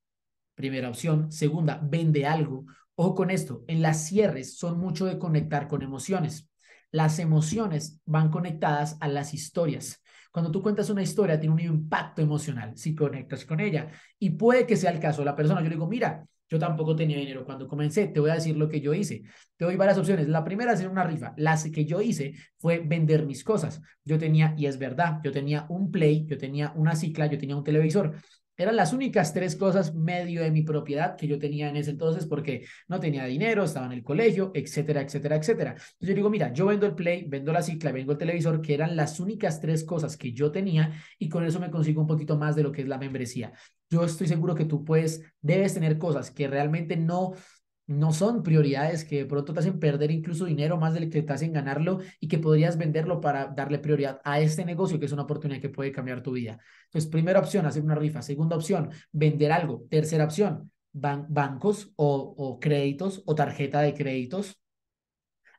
Speaker 1: primera opción. Segunda, vende algo. Ojo con esto, en las cierres son mucho de conectar con emociones. Las emociones van conectadas a las historias. Cuando tú cuentas una historia, tiene un impacto emocional si conectas con ella. Y puede que sea el caso de la persona. Yo le digo, mira, yo tampoco tenía dinero cuando comencé. Te voy a decir lo que yo hice. Te doy varias opciones. La primera, hacer una rifa. Las que yo hice fue vender mis cosas. Yo tenía, y es verdad, yo tenía un play, yo tenía una cicla, yo tenía un televisor. Eran las únicas tres cosas medio de mi propiedad que yo tenía en ese entonces porque no tenía dinero, estaba en el colegio, etcétera, etcétera, etcétera. Entonces yo digo, mira, yo vendo el Play, vendo la cicla, vendo el televisor, que eran las únicas tres cosas que yo tenía y con eso me consigo un poquito más de lo que es la membresía yo estoy seguro que tú puedes, debes tener cosas que realmente no no son prioridades que de pronto te hacen perder incluso dinero más del que te hacen ganarlo y que podrías venderlo para darle prioridad a este negocio que es una oportunidad que puede cambiar tu vida. Entonces, primera opción, hacer una rifa. Segunda opción, vender algo. Tercera opción, bancos o, créditos o tarjeta de créditos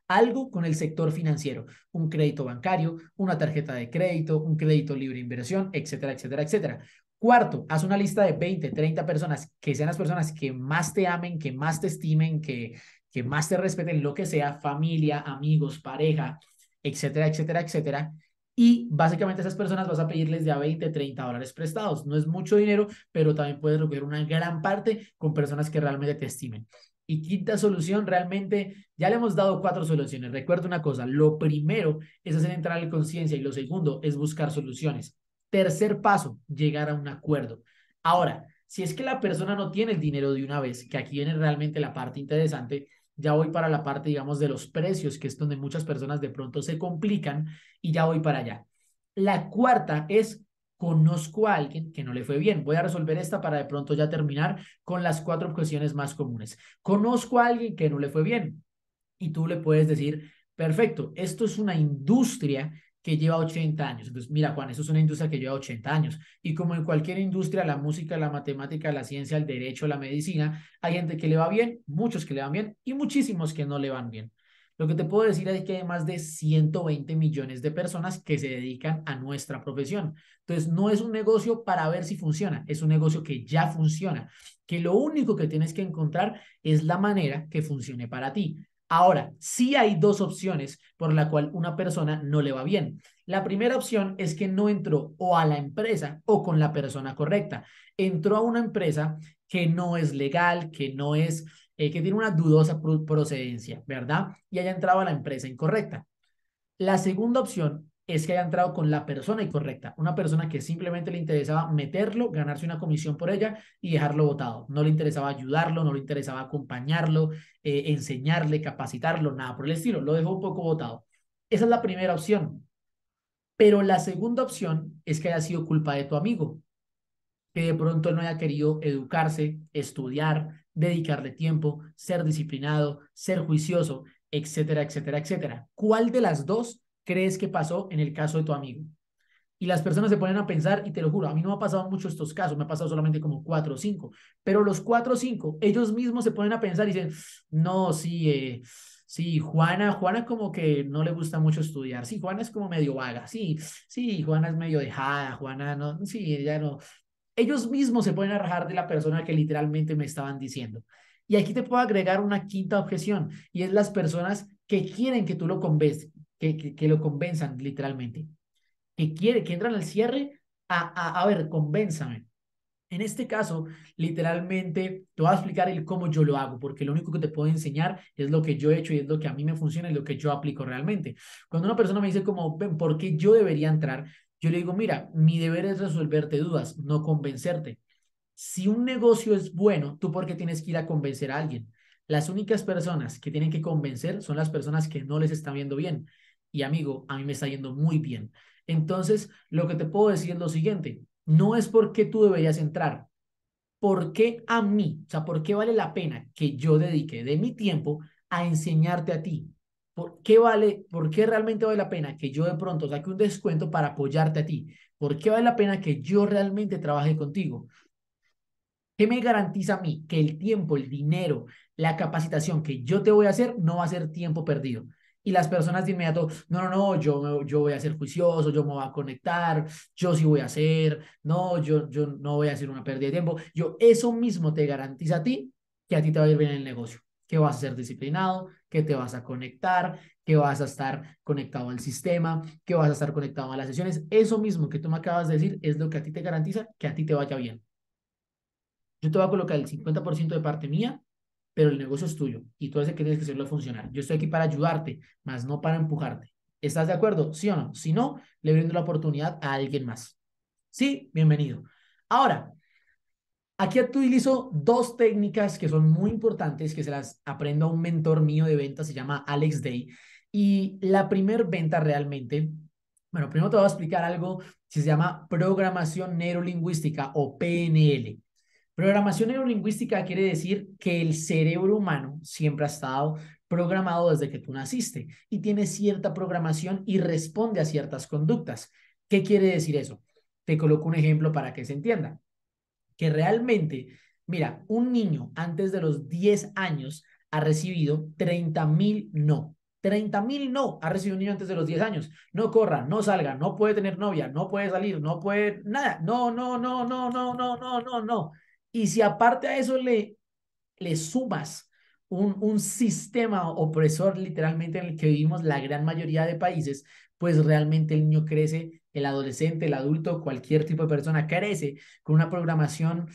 Speaker 1: algo con el sector financiero, un crédito bancario, una tarjeta de crédito, un crédito libre inversión, etcétera, etcétera, etcétera. Cuarto, haz una lista de 20, 30 personas que sean las personas que más te amen, que más te estimen, que, que más te respeten, lo que sea, familia, amigos, pareja, etcétera, etcétera, etcétera. Y básicamente esas personas vas a pedirles ya 20, 30 dólares prestados. No es mucho dinero, pero también puedes recoger una gran parte con personas que realmente te estimen. Y quinta solución, realmente ya le hemos dado cuatro soluciones. Recuerda una cosa, lo primero es hacer entrar en conciencia y lo segundo es buscar soluciones. Tercer paso, llegar a un acuerdo. Ahora, si es que la persona no tiene el dinero de una vez, que aquí viene realmente la parte interesante, ya voy para la parte, digamos, de los precios, que es donde muchas personas de pronto se complican y ya voy para allá. La cuarta es conozco a alguien que no le fue bien. Voy a resolver esta para de pronto ya terminar con las cuatro cuestiones más comunes. Conozco a alguien que no le fue bien y tú le puedes decir, perfecto, esto es una industria que lleva 80 años. Entonces, mira, Juan, eso es una industria que lleva 80 años. Y como en cualquier industria, la música, la matemática, la ciencia, el derecho, la medicina, hay gente que le va bien, muchos que le van bien y muchísimos que no le van bien. Lo que te puedo decir es que hay más de 120 millones de personas que se dedican a nuestra profesión. Entonces, no es un negocio para ver si funciona, es un negocio que ya funciona, que lo único que tienes que encontrar es la manera que funcione para ti. Ahora, sí hay dos opciones por la cual una persona no le va bien. La primera opción es que no entró o a la empresa o con la persona correcta. Entró a una empresa que no es legal, que no es, eh, que tiene una dudosa procedencia, ¿verdad? Y haya entrado a la empresa incorrecta. La segunda opción es que haya entrado con la persona incorrecta, una persona que simplemente le interesaba meterlo, ganarse una comisión por ella y dejarlo votado. No le interesaba ayudarlo, no le interesaba acompañarlo, eh, enseñarle, capacitarlo, nada por el estilo. Lo dejó un poco votado. Esa es la primera opción. Pero la segunda opción es que haya sido culpa de tu amigo, que de pronto él no haya querido educarse, estudiar, dedicarle tiempo, ser disciplinado, ser juicioso, etcétera, etcétera, etcétera. ¿Cuál de las dos crees que pasó en el caso de tu amigo. Y las personas se ponen a pensar, y te lo juro, a mí no me ha pasado mucho estos casos, me ha pasado solamente como cuatro o cinco, pero los cuatro o cinco, ellos mismos se ponen a pensar y dicen, no, sí, eh, sí, Juana, Juana como que no le gusta mucho estudiar, sí, Juana es como medio vaga, sí, sí, Juana es medio dejada, Juana no, sí, ella no. Ellos mismos se ponen a rajar de la persona que literalmente me estaban diciendo. Y aquí te puedo agregar una quinta objeción, y es las personas que quieren que tú lo convences que, lo convenzan literalmente, que quiere, que entran al cierre a, a, ver, convénzame. En este caso, literalmente, te voy a explicar el cómo yo lo hago, porque lo único que te puedo enseñar es lo que yo he hecho y es lo que a mí me funciona y lo que yo aplico realmente. Cuando una persona me dice como, ven, ¿por qué yo debería entrar? Yo le digo, mira, mi deber es resolverte dudas, no convencerte. Si un negocio es bueno, ¿tú por qué tienes que ir a convencer a alguien? Las únicas personas que tienen que convencer son las personas que no les están viendo bien. Y amigo, a mí me está yendo muy bien. Entonces, lo que te puedo decir es lo siguiente, no es porque tú deberías entrar, ¿por qué a mí? O sea, ¿por qué vale la pena que yo dedique de mi tiempo a enseñarte a ti? ¿Por qué vale, por qué realmente vale la pena que yo de pronto saque un descuento para apoyarte a ti? ¿Por qué vale la pena que yo realmente trabaje contigo? ¿Qué me garantiza a mí que el tiempo, el dinero, la capacitación que yo te voy a hacer no va a ser tiempo perdido? Y las personas de inmediato, no, no, no, yo, yo voy a ser juicioso, yo me voy a conectar, yo sí voy a hacer, no, yo, yo no voy a hacer una pérdida de tiempo. Yo, eso mismo te garantiza a ti que a ti te va a ir bien en el negocio, que vas a ser disciplinado, que te vas a conectar, que vas a estar conectado al sistema, que vas a estar conectado a las sesiones. Eso mismo que tú me acabas de decir es lo que a ti te garantiza que a ti te vaya bien. Yo te voy a colocar el 50% de parte mía pero el negocio es tuyo y tú eres el que tienes que hacerlo funcionar. Yo estoy aquí para ayudarte, más no para empujarte. ¿Estás de acuerdo? ¿Sí o no? Si no, le brindo la oportunidad a alguien más. Sí, bienvenido. Ahora, aquí utilizo dos técnicas que son muy importantes, que se las aprendo a un mentor mío de ventas, se llama Alex Day. Y la primer venta realmente, bueno, primero te voy a explicar algo que se llama programación neurolingüística o PNL. Programación neurolingüística quiere decir que el cerebro humano siempre ha estado programado desde que tú naciste y tiene cierta programación y responde a ciertas conductas. ¿Qué quiere decir eso? Te coloco un ejemplo para que se entienda. Que realmente, mira, un niño antes de los 10 años ha recibido 30.000 no. 30.000 no ha recibido un niño antes de los 10 años. No corra, no salga, no puede tener novia, no puede salir, no puede nada. No, no, no, no, no, no, no, no, no. Y si aparte a eso le, le sumas un, un sistema opresor literalmente en el que vivimos la gran mayoría de países, pues realmente el niño crece, el adolescente, el adulto, cualquier tipo de persona crece con una programación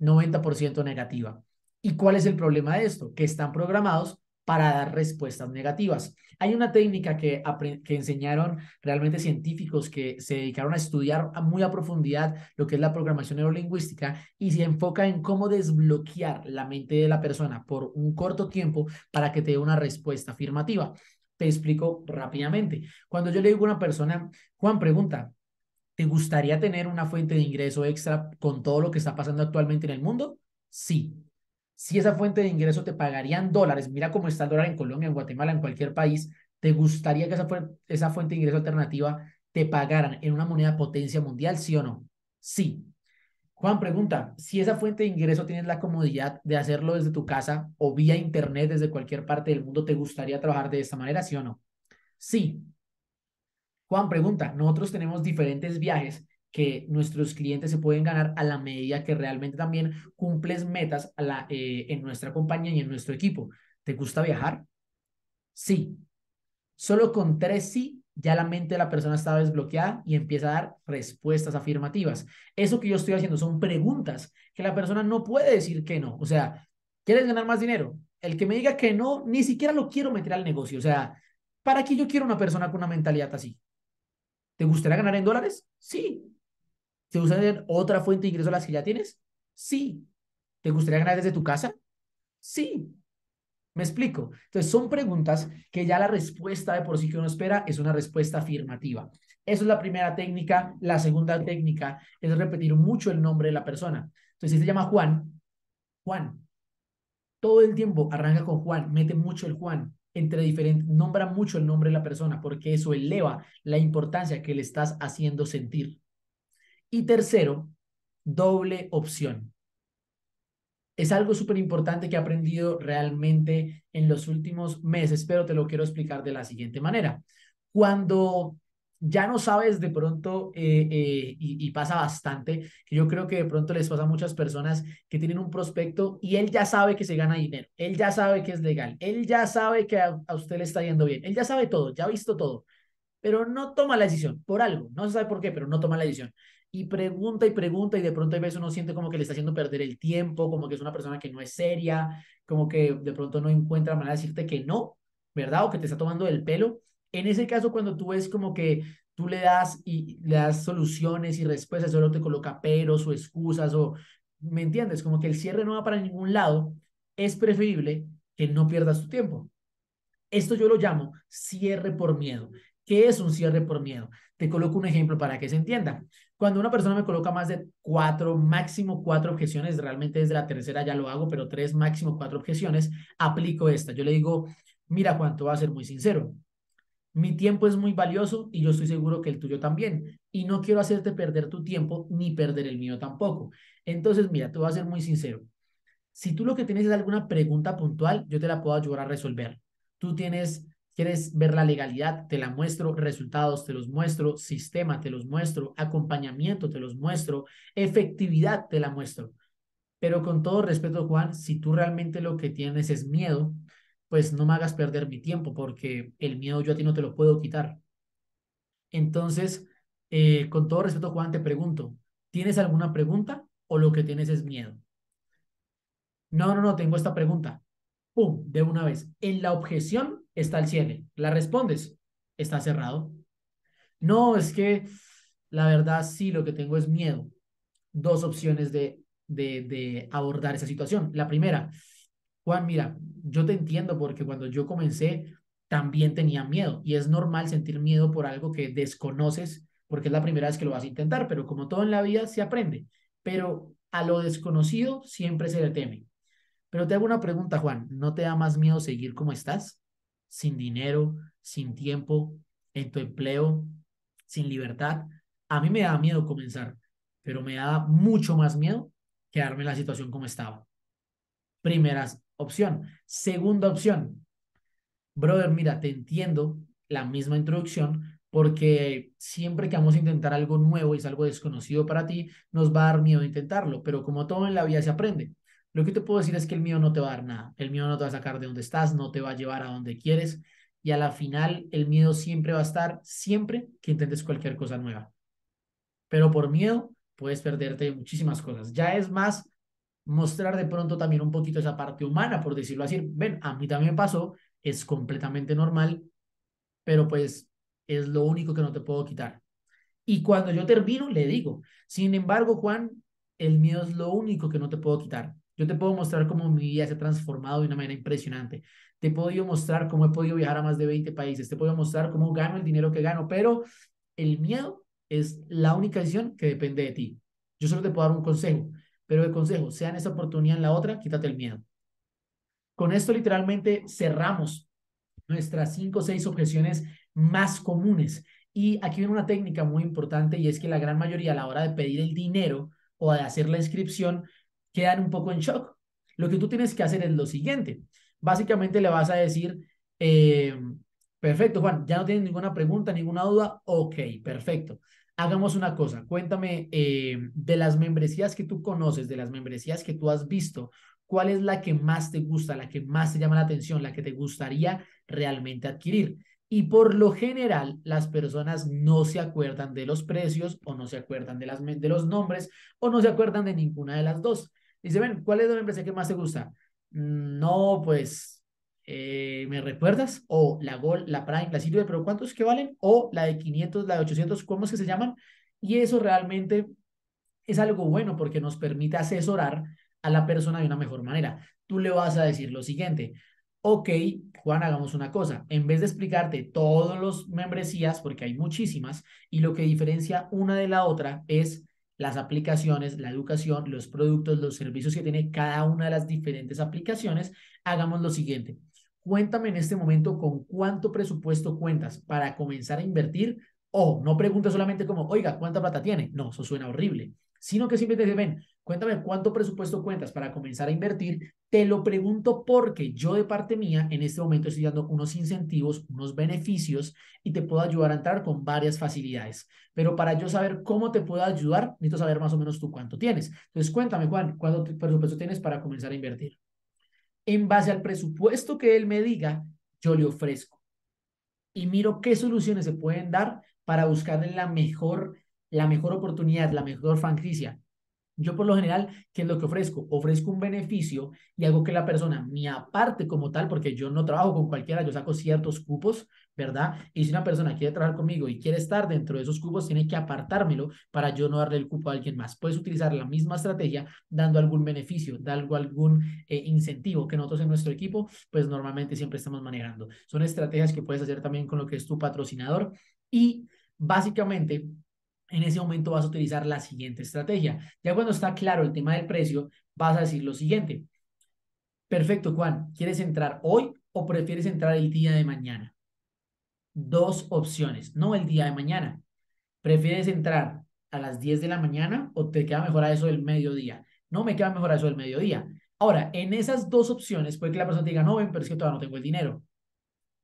Speaker 1: 90% negativa. ¿Y cuál es el problema de esto? Que están programados para dar respuestas negativas. Hay una técnica que, que enseñaron realmente científicos que se dedicaron a estudiar a muy a profundidad lo que es la programación neurolingüística y se enfoca en cómo desbloquear la mente de la persona por un corto tiempo para que te dé una respuesta afirmativa. Te explico rápidamente. Cuando yo le digo a una persona, Juan pregunta, ¿te gustaría tener una fuente de ingreso extra con todo lo que está pasando actualmente en el mundo? Sí si esa fuente de ingreso te pagarían dólares, mira cómo está el dólar en Colombia, en Guatemala, en cualquier país, ¿te gustaría que esa, esa fuente de ingreso alternativa te pagaran en una moneda potencia mundial, sí o no? Sí. Juan pregunta, si esa fuente de ingreso tienes la comodidad de hacerlo desde tu casa o vía internet desde cualquier parte del mundo, ¿te gustaría trabajar de esta manera, sí o no? Sí. Juan pregunta, nosotros tenemos diferentes viajes que nuestros clientes se pueden ganar a la medida que realmente también cumples metas a la, eh, en nuestra compañía y en nuestro equipo. ¿Te gusta viajar? Sí. Solo con tres sí, ya la mente de la persona está desbloqueada y empieza a dar respuestas afirmativas. Eso que yo estoy haciendo son preguntas que la persona no puede decir que no. O sea, ¿quieres ganar más dinero? El que me diga que no, ni siquiera lo quiero meter al negocio. O sea, ¿para qué yo quiero una persona con una mentalidad así? ¿Te gustaría ganar en dólares? Sí. ¿Te gustaría otra fuente de ingreso a las que ya tienes? Sí. ¿Te gustaría ganar desde tu casa? Sí. ¿Me explico? Entonces, son preguntas que ya la respuesta de por sí que uno espera es una respuesta afirmativa. Esa es la primera técnica. La segunda técnica es repetir mucho el nombre de la persona. Entonces, si se llama Juan, Juan, todo el tiempo arranca con Juan, mete mucho el Juan, entre diferentes, nombra mucho el nombre de la persona porque eso eleva la importancia que le estás haciendo sentir. Y tercero, doble opción. Es algo súper importante que he aprendido realmente en los últimos meses, pero te lo quiero explicar de la siguiente manera. Cuando ya no sabes de pronto, eh, eh, y, pasa bastante, que yo creo que de pronto les pasa a muchas personas que tienen un prospecto y él ya sabe que se gana dinero, él ya sabe que es legal, él ya sabe que a usted le está yendo bien, él ya sabe todo, ya ha visto todo, pero no toma la decisión por algo, no se sabe por qué, pero no toma la decisión y pregunta y pregunta y de pronto a veces uno siente como que le está haciendo perder el tiempo, como que es una persona que no es seria, como que de pronto no encuentra manera de decirte que no, ¿verdad? O que te está tomando el pelo. En ese caso, cuando tú ves como que tú le das y le das soluciones y respuestas, solo te coloca peros o excusas o, ¿me entiendes? Como que el cierre no va para ningún lado, es preferible que no pierdas tu tiempo. Esto yo lo llamo cierre por miedo. ¿Qué es un cierre por miedo? Te coloco un ejemplo para que se entienda. Cuando una persona me coloca más de cuatro, máximo cuatro objeciones, realmente desde la tercera ya lo hago, pero tres, máximo cuatro objeciones, aplico esta. Yo le digo, mira, Juan, va a ser muy sincero. Mi tiempo es muy valioso y yo estoy seguro que el tuyo también. Y no quiero hacerte perder tu tiempo ni perder el mío tampoco. Entonces, mira, tú voy a ser muy sincero. Si tú lo que tienes es alguna pregunta puntual, yo te la puedo ayudar a resolver. Tú tienes ¿Quieres ver la legalidad? Te la muestro, resultados te los muestro, sistema te los muestro, acompañamiento te los muestro, efectividad te la muestro. Pero con todo respeto, Juan, si tú realmente lo que tienes es miedo, pues no me hagas perder mi tiempo porque el miedo yo a ti no te lo puedo quitar. Entonces, eh, con todo respeto, Juan, te pregunto, ¿tienes alguna pregunta o lo que tienes es miedo? No, no, no, tengo esta pregunta. ¡Pum! De una vez. En la objeción está al cielo, La respondes, está cerrado. No, es que la verdad sí, lo que tengo es miedo. Dos opciones de, de, de abordar esa situación. La primera, Juan, mira, yo te entiendo porque cuando yo comencé también tenía miedo y es normal sentir miedo por algo que desconoces porque es la primera vez que lo vas a intentar, pero como todo en la vida se aprende, pero a lo desconocido siempre se le teme. Pero te hago una pregunta, Juan, ¿no te da más miedo seguir como estás? sin dinero, sin tiempo, en tu empleo, sin libertad. A mí me da miedo comenzar, pero me da mucho más miedo quedarme en la situación como estaba. Primera opción. Segunda opción. Brother, mira, te entiendo la misma introducción porque siempre que vamos a intentar algo nuevo y es algo desconocido para ti, nos va a dar miedo intentarlo, pero como todo en la vida se aprende. Lo que te puedo decir es que el miedo no te va a dar nada. El miedo no te va a sacar de donde estás, no te va a llevar a donde quieres. Y a la final, el miedo siempre va a estar, siempre que intentes cualquier cosa nueva. Pero por miedo, puedes perderte muchísimas cosas. Ya es más mostrar de pronto también un poquito esa parte humana, por decirlo así. Ven, a mí también pasó, es completamente normal, pero pues es lo único que no te puedo quitar. Y cuando yo termino, le digo, sin embargo, Juan, el miedo es lo único que no te puedo quitar. Yo te puedo mostrar cómo mi vida se ha transformado de una manera impresionante. Te he podido mostrar cómo he podido viajar a más de 20 países. Te puedo mostrar cómo gano el dinero que gano. Pero el miedo es la única decisión que depende de ti. Yo solo te puedo dar un consejo. Pero el consejo, sea en esa oportunidad, en la otra, quítate el miedo. Con esto literalmente cerramos nuestras cinco o seis objeciones más comunes. Y aquí viene una técnica muy importante y es que la gran mayoría a la hora de pedir el dinero o de hacer la inscripción quedan un poco en shock. Lo que tú tienes que hacer es lo siguiente. Básicamente le vas a decir, eh, perfecto, Juan, ya no tienes ninguna pregunta, ninguna duda. Ok, perfecto. Hagamos una cosa, cuéntame eh, de las membresías que tú conoces, de las membresías que tú has visto, ¿cuál es la que más te gusta, la que más te llama la atención, la que te gustaría realmente adquirir? Y por lo general, las personas no se acuerdan de los precios o no se acuerdan de los nombres o no se acuerdan de ninguna de las dos. Dice, ven, ¿cuál es la membresía que más te gusta? No, pues, eh, ¿me recuerdas? O la gol la Prime, la Silver, pero ¿cuántos que valen? O la de 500, la de 800, ¿cómo es que se llaman? Y eso realmente es algo bueno porque nos permite asesorar a la persona de una mejor manera. Tú le vas a decir lo siguiente, ok, Juan, hagamos una cosa. En vez de explicarte todos los membresías, porque hay muchísimas, y lo que diferencia una de la otra es las aplicaciones, la educación, los productos, los servicios que tiene cada una de las diferentes aplicaciones, hagamos lo siguiente. Cuéntame en este momento con cuánto presupuesto cuentas para comenzar a invertir o no preguntas solamente como, oiga, ¿cuánta plata tiene? No, eso suena horrible, sino que simplemente ven, Cuéntame cuánto presupuesto cuentas para comenzar a invertir. Te lo pregunto porque yo de parte mía en este momento estoy dando unos incentivos, unos beneficios y te puedo ayudar a entrar con varias facilidades. Pero para yo saber cómo te puedo ayudar, necesito saber más o menos tú cuánto tienes. Entonces cuéntame, Juan, cuánto presupuesto tienes para comenzar a invertir. En base al presupuesto que él me diga, yo le ofrezco y miro qué soluciones se pueden dar para buscarle la mejor, la mejor oportunidad, la mejor franquicia yo por lo general, ¿qué es lo que ofrezco? Ofrezco un beneficio y algo que la persona me aparte como tal, porque yo no trabajo con cualquiera, yo saco ciertos cupos, ¿verdad? Y si una persona quiere trabajar conmigo y quiere estar dentro de esos cupos, tiene que apartármelo para yo no darle el cupo a alguien más. Puedes utilizar la misma estrategia dando algún beneficio, dando algún eh, incentivo que nosotros en nuestro equipo, pues normalmente siempre estamos manejando. Son estrategias que puedes hacer también con lo que es tu patrocinador y básicamente en ese momento vas a utilizar la siguiente estrategia. Ya cuando está claro el tema del precio, vas a decir lo siguiente. Perfecto, Juan, ¿quieres entrar hoy o prefieres entrar el día de mañana? Dos opciones, no el día de mañana. ¿Prefieres entrar a las 10 de la mañana o te queda mejor a eso del mediodía? No me queda mejor a eso del mediodía. Ahora, en esas dos opciones puede que la persona te diga, no, ven, pero es que todavía no tengo el dinero.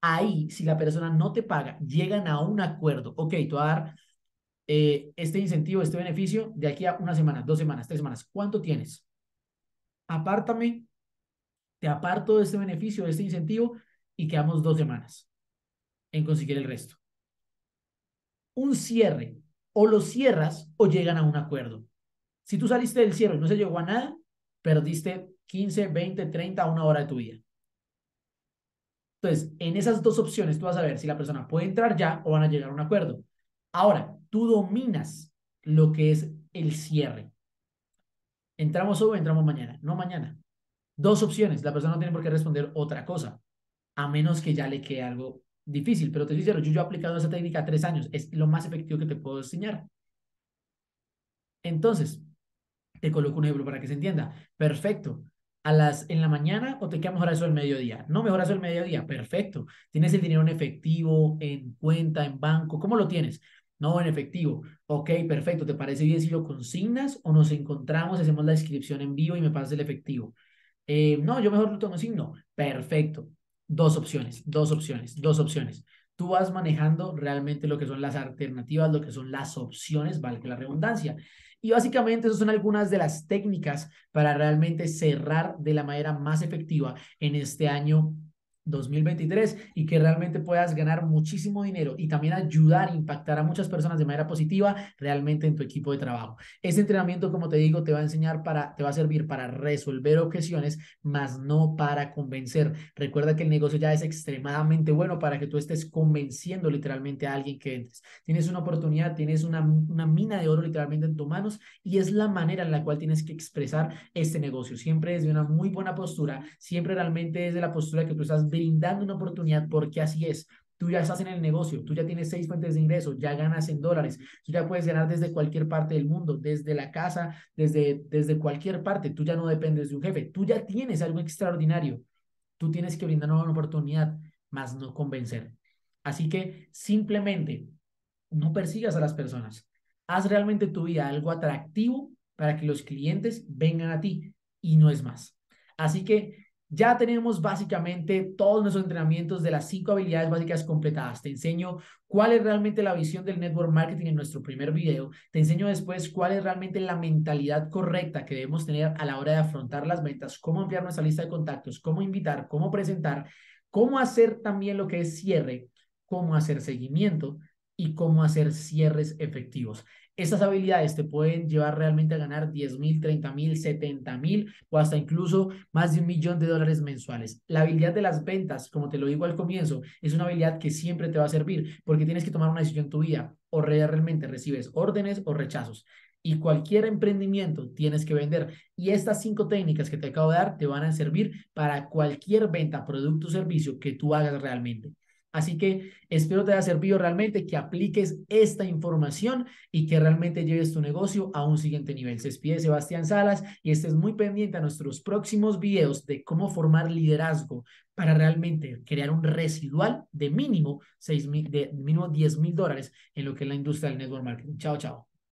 Speaker 1: Ahí, si la persona no te paga, llegan a un acuerdo. Ok, tú vas a dar eh, este incentivo, este beneficio de aquí a una semana, dos semanas, tres semanas. ¿Cuánto tienes? Apártame, te aparto de este beneficio, de este incentivo y quedamos dos semanas en conseguir el resto. Un cierre, o lo cierras o llegan a un acuerdo. Si tú saliste del cierre y no se llegó a nada, perdiste 15, 20, 30, una hora de tu vida. Entonces, en esas dos opciones tú vas a ver si la persona puede entrar ya o van a llegar a un acuerdo. Ahora, tú dominas lo que es el cierre. ¿Entramos hoy o entramos mañana? No mañana. Dos opciones. La persona no tiene por qué responder otra cosa, a menos que ya le quede algo difícil. Pero te dice, yo, yo he aplicado esa técnica tres años. Es lo más efectivo que te puedo enseñar. Entonces, te coloco un ejemplo para que se entienda. Perfecto. A las en la mañana o te queda mejor eso el mediodía. No mejoras el mediodía, perfecto. Tienes el dinero en efectivo, en cuenta, en banco, ¿cómo lo tienes? No, en efectivo. Ok, perfecto. ¿Te parece bien si lo consignas o nos encontramos, hacemos la descripción en vivo y me pasas el efectivo? Eh, no, yo mejor lo tomo signo. Perfecto. Dos opciones, dos opciones, dos opciones. Tú vas manejando realmente lo que son las alternativas, lo que son las opciones, vale la redundancia. Y básicamente esas son algunas de las técnicas para realmente cerrar de la manera más efectiva en este año 2023 y que realmente puedas ganar muchísimo dinero y también ayudar, a e impactar a muchas personas de manera positiva realmente en tu equipo de trabajo. Ese entrenamiento, como te digo, te va a enseñar para, te va a servir para resolver objeciones, más no para convencer. Recuerda que el negocio ya es extremadamente bueno para que tú estés convenciendo literalmente a alguien que entres. Tienes una oportunidad, tienes una, una mina de oro literalmente en tus manos y es la manera en la cual tienes que expresar este negocio. Siempre desde una muy buena postura, siempre realmente desde la postura que tú estás brindando una oportunidad porque así es. Tú ya estás en el negocio, tú ya tienes seis fuentes de ingresos, ya ganas en dólares, tú ya puedes ganar desde cualquier parte del mundo, desde la casa, desde, desde cualquier parte, tú ya no dependes de un jefe, tú ya tienes algo extraordinario, tú tienes que brindar una oportunidad, más no convencer. Así que simplemente no persigas a las personas, haz realmente tu vida algo atractivo para que los clientes vengan a ti y no es más. Así que ya tenemos básicamente todos nuestros entrenamientos de las cinco habilidades básicas completadas. Te enseño cuál es realmente la visión del network marketing en nuestro primer video. Te enseño después cuál es realmente la mentalidad correcta que debemos tener a la hora de afrontar las metas. cómo ampliar nuestra lista de contactos, cómo invitar, cómo presentar, cómo hacer también lo que es cierre, cómo hacer seguimiento y cómo hacer cierres efectivos. Estas habilidades te pueden llevar realmente a ganar 10 mil, 30 mil, 70 mil o hasta incluso más de un millón de dólares mensuales. La habilidad de las ventas, como te lo digo al comienzo, es una habilidad que siempre te va a servir porque tienes que tomar una decisión en tu vida o realmente recibes órdenes o rechazos y cualquier emprendimiento tienes que vender. Y estas cinco técnicas que te acabo de dar te van a servir para cualquier venta, producto o servicio que tú hagas realmente. Así que espero te haya servido realmente, que apliques esta información y que realmente lleves tu negocio a un siguiente nivel. Se despide Sebastián Salas y estés muy pendiente a nuestros próximos videos de cómo formar liderazgo para realmente crear un residual de mínimo, 6, de mínimo 10 mil dólares en lo que es la industria del network marketing. Chao, chao.